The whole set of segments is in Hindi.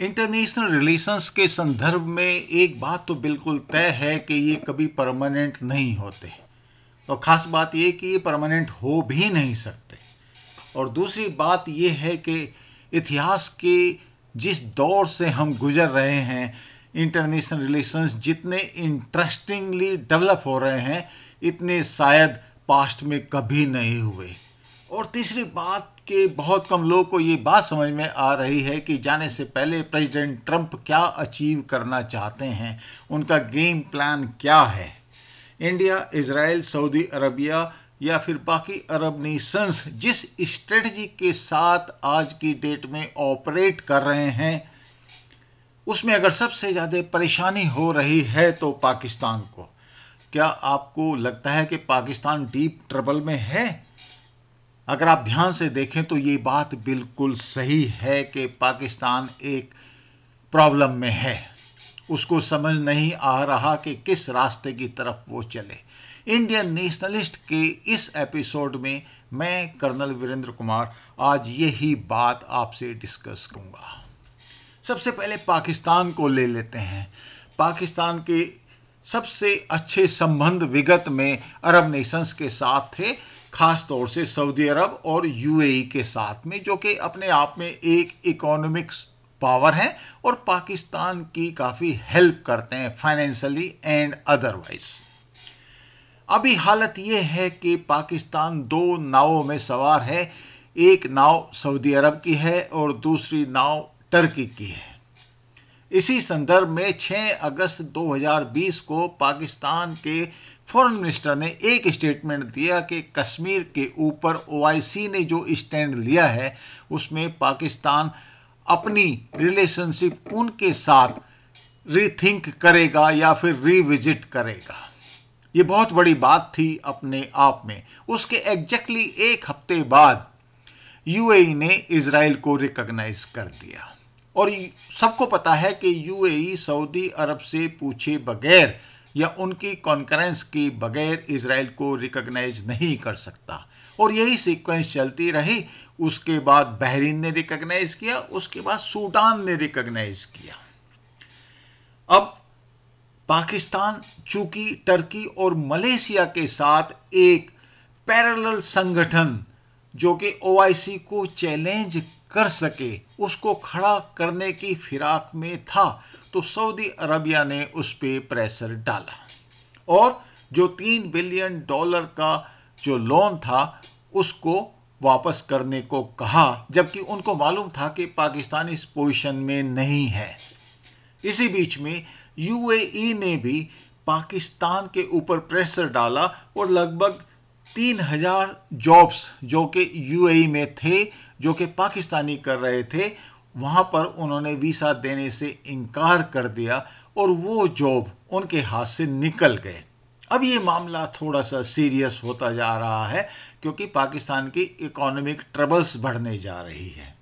इंटरनेशनल रिलेशंस के संदर्भ में एक बात तो बिल्कुल तय है कि ये कभी परमानेंट नहीं होते और ख़ास बात ये कि ये परमानेंट हो भी नहीं सकते और दूसरी बात ये है कि इतिहास के जिस दौर से हम गुजर रहे हैं इंटरनेशनल रिलेशंस जितने इंटरेस्टिंगली डेवलप हो रहे हैं इतने शायद पास्ट में कभी नहीं हुए और तीसरी बात कि बहुत कम लोगों को ये बात समझ में आ रही है कि जाने से पहले प्रेसिडेंट ट्रंप क्या अचीव करना चाहते हैं उनका गेम प्लान क्या है इंडिया इसराइल सऊदी अरबिया या फिर बाकी अरब नेशंस जिस स्ट्रेटजी के साथ आज की डेट में ऑपरेट कर रहे हैं उसमें अगर सबसे ज़्यादा परेशानी हो रही है तो पाकिस्तान को क्या आपको लगता है कि पाकिस्तान डीप ट्रबल में है अगर आप ध्यान से देखें तो ये बात बिल्कुल सही है कि पाकिस्तान एक प्रॉब्लम में है उसको समझ नहीं आ रहा कि किस रास्ते की तरफ वो चले इंडियन नेशनलिस्ट के इस एपिसोड में मैं कर्नल वीरेंद्र कुमार आज यही बात आपसे डिस्कस करूंगा सबसे पहले पाकिस्तान को ले लेते हैं पाकिस्तान के सबसे अच्छे संबंध विगत में अरब नेशंस के साथ थे खास तौर से सऊदी अरब और यूएई के साथ में जो कि अपने आप में एक इकोनॉमिक्स पावर हैं और पाकिस्तान की काफ़ी हेल्प करते हैं फाइनेंशियली एंड अदरवाइज अभी हालत यह है कि पाकिस्तान दो नावों में सवार है एक नाव सऊदी अरब की है और दूसरी नाव टर्की की है इसी संदर्भ में 6 अगस्त 2020 को पाकिस्तान के फॉरेन मिनिस्टर ने एक स्टेटमेंट दिया कि कश्मीर के ऊपर ओआईसी ने जो स्टैंड लिया है उसमें पाकिस्तान अपनी रिलेशनशिप उनके साथ रीथिंक करेगा या फिर रिविजिट करेगा ये बहुत बड़ी बात थी अपने आप में उसके एग्जैक्टली एक हफ्ते बाद यूएई e ने इसराइल को रिकॉग्नाइज कर दिया और सबको पता है कि यूएई सऊदी अरब से पूछे बगैर या उनकी कॉन्करेंस के बगैर इसराइल को रिकॉग्नाइज नहीं कर सकता और यही सीक्वेंस चलती रही उसके बाद बहरीन ने रिकॉग्नाइज किया उसके बाद सूडान ने रिकॉग्नाइज किया अब पाकिस्तान चूंकि टर्की और मलेशिया के साथ एक पैरेलल संगठन जो कि ओआईसी को चैलेंज कर सके उसको खड़ा करने की फिराक में था तो सऊदी अरबिया ने उस पर प्रेशर डाला और जो तीन बिलियन डॉलर का जो लोन था उसको वापस करने को कहा जबकि उनको मालूम था कि पाकिस्तान इस पोजीशन में नहीं है इसी बीच में यूएई ने भी पाकिस्तान के ऊपर प्रेशर डाला और लगभग तीन हजार जॉब्स जो कि यूएई में थे जो कि पाकिस्तानी कर रहे थे वहाँ पर उन्होंने वीसा देने से इनकार कर दिया और वो जॉब उनके हाथ से निकल गए अब ये मामला थोड़ा सा सीरियस होता जा रहा है क्योंकि पाकिस्तान की इकोनॉमिक ट्रबल्स बढ़ने जा रही है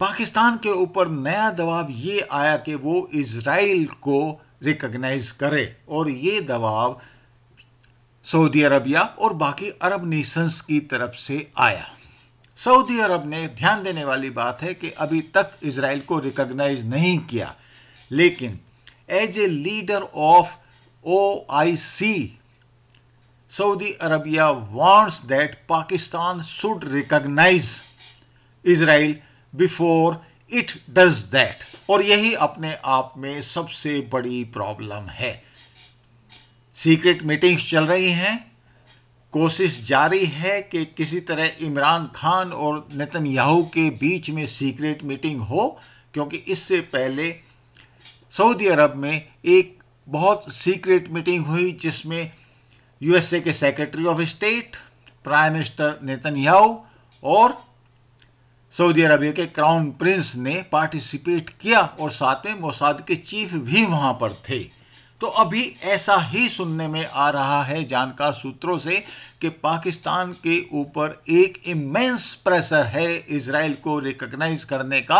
पाकिस्तान के ऊपर नया दबाव ये आया कि वो इसराइल को रिकग्नाइज करे और ये दबाव सऊदी अरबिया और बाकी अरब नेशंस की तरफ से आया सऊदी अरब ने ध्यान देने वाली बात है कि अभी तक इसराइल को रिकॉग्नाइज नहीं किया लेकिन as a leader of O I C Saudi Arabia wants that Pakistan should recognise Israel before it does that और यही अपने आप में सबसे बड़ी प्रॉब्लम है सीक्रेट मीटिंग्स चल रही हैं कोशिश जारी है कि किसी तरह इमरान खान और नतनयाहू के बीच में सीक्रेट मीटिंग हो क्योंकि इससे पहले सऊदी अरब में एक बहुत सीक्रेट मीटिंग हुई जिसमें यूएसए के secretary of state prime minister Netanyahu और सऊदी अरबिया के क्राउन प्रिंस ने पार्टिसिपेट किया और साथ में मोसाद के चीफ भी वहां पर थे तो अभी ऐसा ही सुनने में आ रहा है जानकार सूत्रों से कि पाकिस्तान के ऊपर एक इमेंस प्रेशर है इसराइल को रिकग्नाइज करने का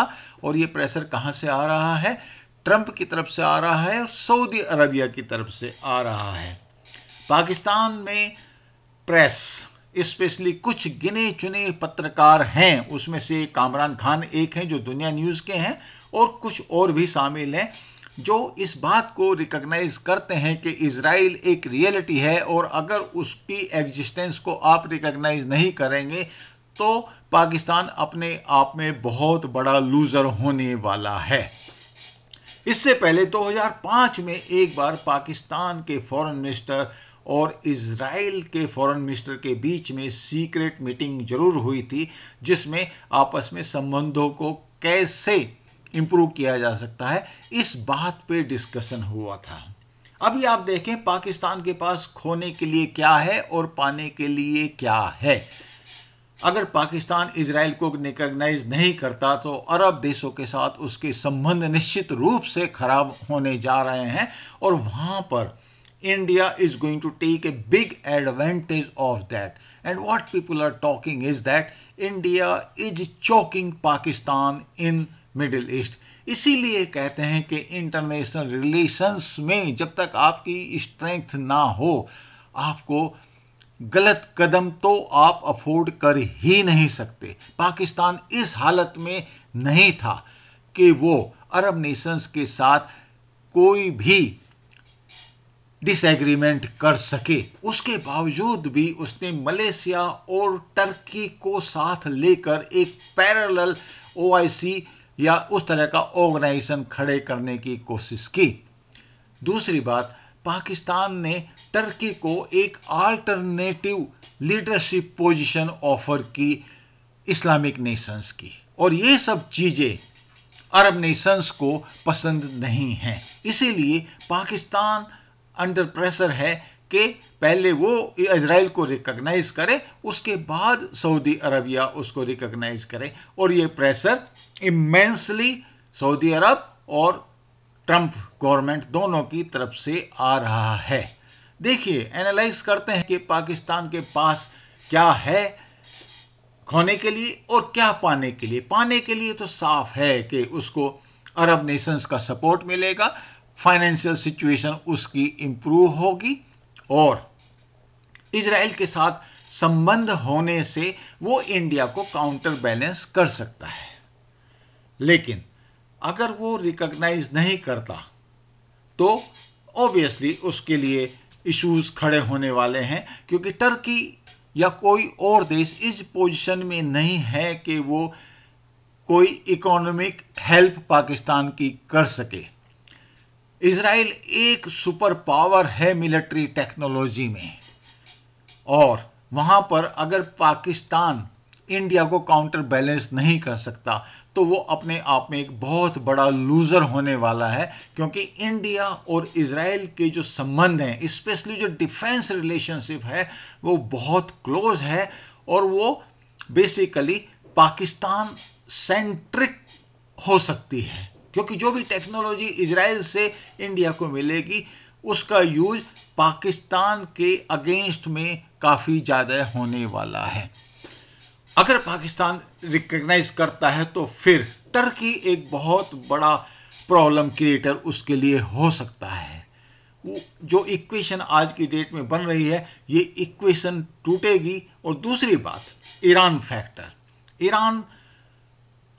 और ये प्रेशर कहाँ से आ रहा है ट्रंप की तरफ से आ रहा है और सऊदी अरबिया की तरफ से आ रहा है पाकिस्तान में प्रेस स्पेशली कुछ गिने चुने पत्रकार हैं उसमें से कामरान खान एक हैं जो दुनिया न्यूज़ के हैं और कुछ और भी शामिल हैं जो इस बात को रिकग्नाइज करते हैं कि इसराइल एक रियलिटी है और अगर उसकी एग्जिस्टेंस को आप रिकग्नाइज नहीं करेंगे तो पाकिस्तान अपने आप में बहुत बड़ा लूज़र होने वाला है इससे पहले 2005 में एक बार पाकिस्तान के फॉरेन मिनिस्टर और इसराइल के फॉरेन मिनिस्टर के बीच में सीक्रेट मीटिंग जरूर हुई थी जिसमें आपस में संबंधों को कैसे इम्प्रूव किया जा सकता है इस बात पे डिस्कशन हुआ था अभी आप देखें पाकिस्तान के पास खोने के लिए क्या है और पाने के लिए क्या है अगर पाकिस्तान इसराइल को रिकग्नाइज नहीं करता तो अरब देशों के साथ उसके संबंध निश्चित रूप से खराब होने जा रहे हैं और वहां पर India is going to take a big advantage of that and what people are talking is that India is choking Pakistan in Middle East इसीलिए कहते हैं कि इंटरनेशनल रिलेशंस में जब तक आपकी स्ट्रेंथ ना हो आपको गलत कदम तो आप अफोर्ड कर ही नहीं सकते पाकिस्तान इस हालत में नहीं था कि वो अरब नेशंस के साथ कोई भी डिसएग्रीमेंट कर सके उसके बावजूद भी उसने मलेशिया और टर्की को साथ लेकर एक पैरेलल ओआईसी या उस तरह का ऑर्गेनाइजेशन खड़े करने की कोशिश की दूसरी बात पाकिस्तान ने टर्की को एक आल्टरनेटिव लीडरशिप पोजीशन ऑफर की इस्लामिक नेशंस की और ये सब चीज़ें अरब नेशंस को पसंद नहीं हैं इसीलिए पाकिस्तान अंडर प्रेशर है कि पहले वो इसराइल को रिकॉग्नाइज करे उसके बाद सऊदी अरबिया उसको रिकॉग्नाइज करे और ये प्रेशर इमेंसली सऊदी अरब और ट्रंप गवर्नमेंट दोनों की तरफ से आ रहा है देखिए एनालाइज करते हैं कि पाकिस्तान के पास क्या है खोने के लिए और क्या पाने के लिए पाने के लिए तो साफ है कि उसको अरब नेशंस का सपोर्ट मिलेगा फाइनेंशियल सिचुएशन उसकी इम्प्रूव होगी और इसराइल के साथ संबंध होने से वो इंडिया को काउंटर बैलेंस कर सकता है लेकिन अगर वो रिकग्नाइज नहीं करता तो ऑब्वियसली उसके लिए इश्यूज खड़े होने वाले हैं क्योंकि टर्की या कोई और देश इस पोजीशन में नहीं है कि वो कोई इकोनॉमिक हेल्प पाकिस्तान की कर सके इसराइल एक सुपर पावर है मिलिट्री टेक्नोलॉजी में और वहाँ पर अगर पाकिस्तान इंडिया को काउंटर बैलेंस नहीं कर सकता तो वो अपने आप में एक बहुत बड़ा लूज़र होने वाला है क्योंकि इंडिया और इसराइल के जो संबंध हैं स्पेशली जो डिफेंस रिलेशनशिप है वो बहुत क्लोज है और वो बेसिकली पाकिस्तान सेंट्रिक हो सकती है क्योंकि जो भी टेक्नोलॉजी इसराइल से इंडिया को मिलेगी उसका यूज पाकिस्तान के अगेंस्ट में काफ़ी ज़्यादा होने वाला है अगर पाकिस्तान रिकग्नाइज करता है तो फिर टर्की एक बहुत बड़ा प्रॉब्लम क्रिएटर उसके लिए हो सकता है वो जो इक्वेशन आज की डेट में बन रही है ये इक्वेशन टूटेगी और दूसरी बात ईरान फैक्टर ईरान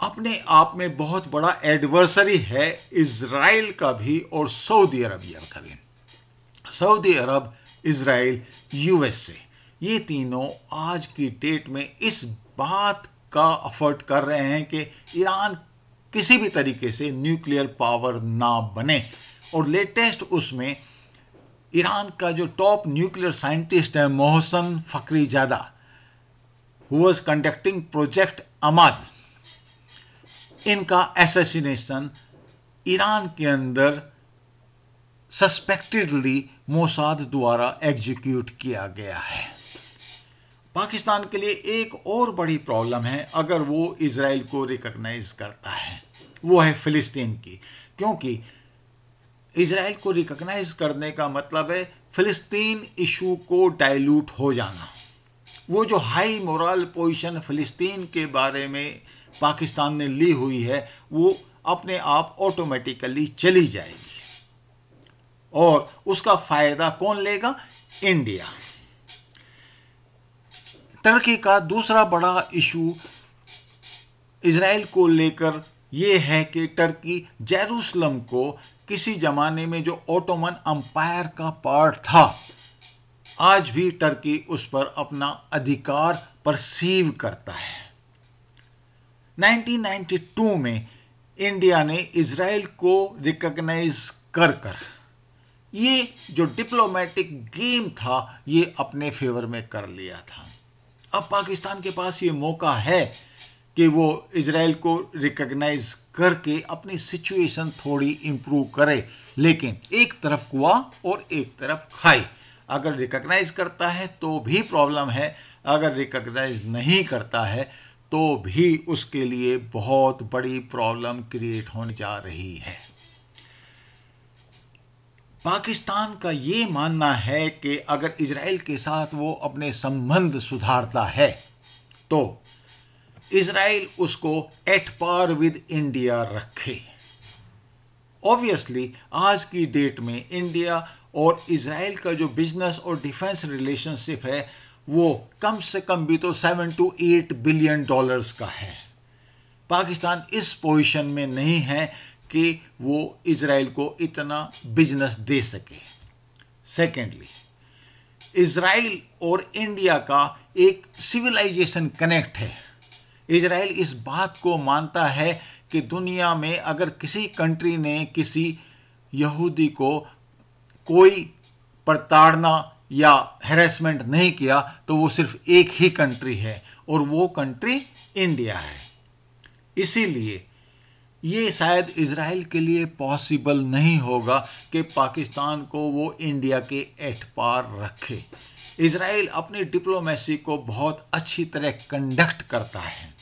अपने आप में बहुत बड़ा एडवर्सरी है इसराइल का भी और सऊदी अरबिया का भी सऊदी अरब इसराइल यूएसए ये तीनों आज की डेट में इस बात का अफर्ट कर रहे हैं कि ईरान किसी भी तरीके से न्यूक्लियर पावर ना बने और लेटेस्ट उसमें ईरान का जो टॉप न्यूक्लियर साइंटिस्ट है Mohsen Fakhrizadeh who was conducting project Amad इनका एसेसिनेशन ईरान के अंदर सस्पेक्टेडली मोसाद द्वारा एग्जीक्यूट किया गया है पाकिस्तान के लिए एक और बड़ी प्रॉब्लम है अगर वो इसराइल को रिकग्नाइज करता है वो है फिलिस्तीन की क्योंकि इसराइल को रिकग्नाइज करने का मतलब है फिलिस्तीन इशू को डाइल्यूट हो जाना वो जो हाई मोरल पोजीशन फिलिस्तीन के बारे में पाकिस्तान ने ली हुई है वो अपने आप ऑटोमेटिकली चली जाएगी और उसका फ़ायदा कौन लेगा इंडिया टर्की का दूसरा बड़ा इशू इसराइल को लेकर ये है कि टर्की जेरूसलम को किसी ज़माने में जो ओटोमन अम्पायर का पार्ट था आज भी टर्की उस पर अपना अधिकार परसीव करता है 1992 में इंडिया ने इसराइल को रिकग्नाइज कर कर ये जो डिप्लोमेटिक गेम था ये अपने फेवर में कर लिया था अब पाकिस्तान के पास ये मौका है कि वो इसराइल को रिकग्नाइज करके अपनी सिचुएशन थोड़ी इम्प्रूव करे लेकिन एक तरफ कुआ और एक तरफ खाई अगर रिकग्नाइज करता है तो भी प्रॉब्लम है अगर रिकग्नाइज नहीं करता है तो भी उसके लिए बहुत बड़ी प्रॉब्लम क्रिएट होने जा रही है पाकिस्तान का ये मानना है कि अगर इसराइल के साथ वो अपने संबंध सुधारता है तो इसराइल उसको एट पार विद इंडिया रखे ऑब्वियसली आज की डेट में इंडिया और इसराइल का जो बिजनेस और डिफेंस रिलेशनशिप है वो कम से कम भी तो seven to eight billion dollars का है पाकिस्तान इस पोजीशन में नहीं है कि वो इसराइल को इतना बिजनेस दे सके सेकेंडली इसराइल और इंडिया का एक सिविलाइजेशन कनेक्ट है इसराइल इस बात को मानता है कि दुनिया में अगर किसी कंट्री ने किसी यहूदी को कोई प्रताड़ना या हेरेसमेंट नहीं किया तो वो सिर्फ एक ही कंट्री है और वो कंट्री इंडिया है इसीलिए ये शायद इसराइल के लिए पॉसिबल नहीं होगा कि पाकिस्तान को वो इंडिया के एट पार रखे इसराइल अपनी डिप्लोमेसी को बहुत अच्छी तरह कंडक्ट करता है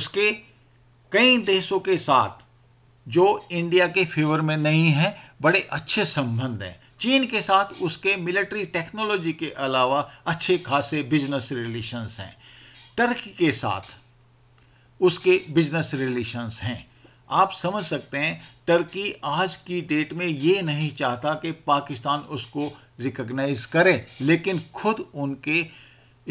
उसके कई देशों के साथ जो इंडिया के फेवर में नहीं है बड़े अच्छे संबंध हैं चीन के साथ उसके मिलिट्री टेक्नोलॉजी के अलावा अच्छे खासे बिजनेस रिलेशंस हैं टर्की के साथ उसके बिजनेस रिलेशंस हैं आप समझ सकते हैं टर्की आज की डेट में ये नहीं चाहता कि पाकिस्तान उसको रिकग्नाइज करे लेकिन खुद उनके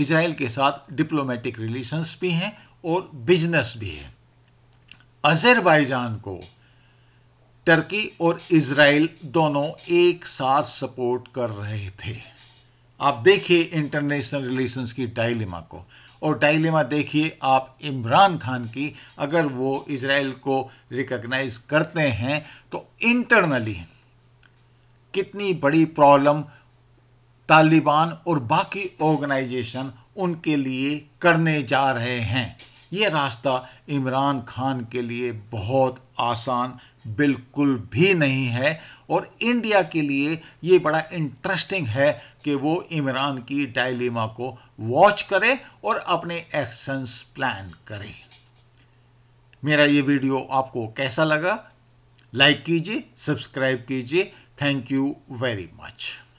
इसराइल के साथ डिप्लोमेटिक रिलेशंस भी हैं और बिजनेस भी है अजरबैजान को टर्की और इसराइल दोनों एक साथ सपोर्ट कर रहे थे आप देखिए इंटरनेशनल रिलेशंस की डायलिमा को और डायलेमा देखिए आप इमरान खान की अगर वो इसराइल को रिकग्नाइज करते हैं तो इंटरनली कितनी बड़ी प्रॉब्लम तालिबान और बाकी ऑर्गेनाइजेशन उनके लिए करने जा रहे हैं ये रास्ता इमरान खान के लिए बहुत आसान बिल्कुल भी नहीं है और इंडिया के लिए ये बड़ा इंटरेस्टिंग है कि वो इमरान की डायलिमा को वॉच करे और अपने एक्शंस प्लान करे मेरा ये वीडियो आपको कैसा लगा लाइक कीजिए सब्सक्राइब कीजिए थैंक यू वेरी मच